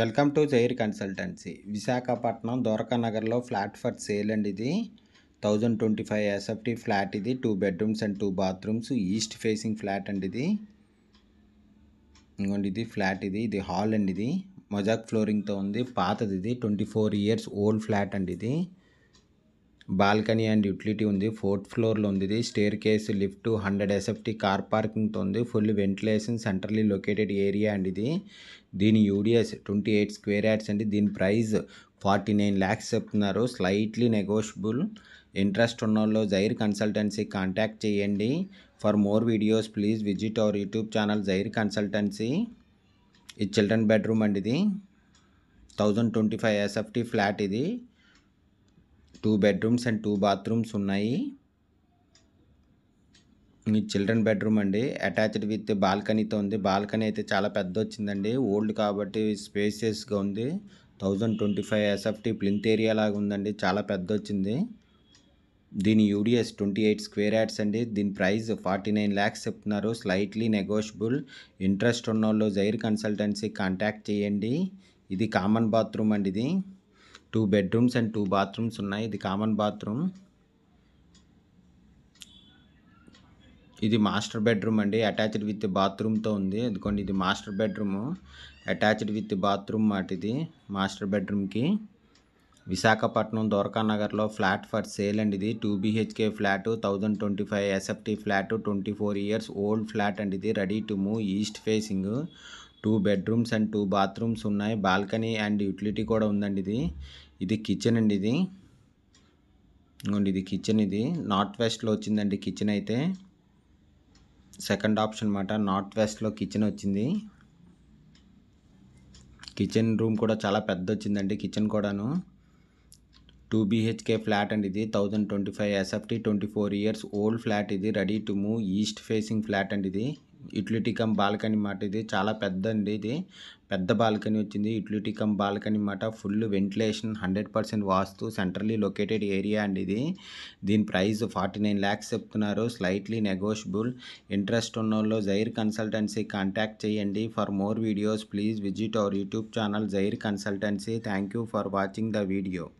welcome to Jair consultancy Visakhapatnam నగర్లో flat for sale అండి ఇది thousand twenty five SFT flat ఇది two bedrooms and two bathrooms east facing flat అండి ఇది ఇంకోండి ఇది ఫ్లాట్ ఇది ఇది హాల్ అండి ఇది మొజాక్ ఫ్లోరింగ్తో ఉంది పాతది ఇది twenty four years old flat అండి ఇది బాల్కనీ అండ్ యూటిలిటీ ఉంది ఫోర్త్ ఫ్లోర్లో ఉంది ఇది staircase lift hundred SFT car పార్కింగ్తో ఉంది full ventilation centrally located area అండి ఇది దీని UDS twenty eight square yards అండి దీని ప్రైస్ ఫార్టీ నైన్ ల్యాక్స్ చెప్తున్నారు స్లైట్లీ నెగోషియబుల్ ఇంట్రెస్ట్ ఉన్న వాళ్ళు జైర్ కన్సల్టెన్సీ కాంటాక్ట్ చేయండి for more videos please visit our YouTube channel Jair consultancy ఇది చిల్డ్రన్ బెడ్రూమ్ అండి ఇది thousand twenty five SFT flat ఇది two bedrooms and two bathrooms ఉన్నాయి మీ చిల్డ్రన్ బెడ్రూమ్ అండి అటాచ్డ్ విత్ బాల్కనీతో ఉంది బాల్కనీ అయితే చాలా పెద్ద వచ్చిందండి ఓల్డ్ కాబట్టి స్పేసియస్గా ఉంది thousand twenty five SFT plinth area లాగా ఉందండి చాలా పెద్ద వచ్చింది దీని UDS twenty eight square yards అండి దీని ప్రైస్ ఫార్టీ నైన్ ల్యాక్స్ చెప్తున్నారు స్లైట్లీ నెగోషియబుల్ ఇంట్రెస్ట్ ఉన్న వాళ్ళు జైర్ కన్సల్టెన్సీ కాంటాక్ట్ చేయండి ఇది కామన్ బాత్రూమ్ అండి ఇది two bedrooms and two bathrooms ఉన్నాయి ఇది కామన్ బాత్రూమ్ ఇది మాస్టర్ బెడ్రూమ్ అండి అటాచ్డ్ విత్ బాత్రూమ్తో ఉంది ఎందుకంటే ఇది master bedroom attached with bathroom మాట ఇది మాస్టర్ బెడ్రూమ్కి విశాఖపట్నం దొరకా నగర్లో ఫ్లాట్ ఫర్ సేల్ అండి ఇది two BHK flat thousand twenty five SFT flat twenty four years old flat అండి ఇది ready to move east facing two bedrooms and two bathrooms ఉన్నాయి balcony and utility కూడా ఉందండి ఇది ఇది కిచెన్ అండి ఇది ఇది కిచెన్ ఇది నార్త్ వెస్ట్లో వచ్చిందండి కిచెన్ అయితే సెకండ్ ఆప్షన్ అనమాట నార్త్ వెస్ట్లో కిచెన్ వచ్చింది కిచెన్ రూమ్ కూడా చాలా పెద్ద వచ్చిందండి కిచెన్ కూడాను టూ బీహెచ్కే ఫ్లాట్ అండి ఇది thousand twenty five SFT twenty four years old flat ఇది ready to move east facing flat అండి ఇది యుటిలిటీ కమ్ బాల్కనీ మాట ఇది చాలా పెద్ద అండి ఇది పెద్ద బాల్కనీ వచ్చింది యుటిలిటీ కమ్ బాల్కనీ మాట full ventilation hundred percent vastu centrally located area అండి ఇది దీని ప్రైస్ ఫార్టీ నైన్ ల్యాక్స్ చెప్తున్నారు స్లైట్లీ నెగోషియబుల్ ఇంట్రెస్ట్ ఉన్న వాళ్ళు జైర్ కన్సల్టెన్సీ కాంటాక్ట్ చేయండి for more videos please visit our YouTube channel Jair consultancy thank you for watching the video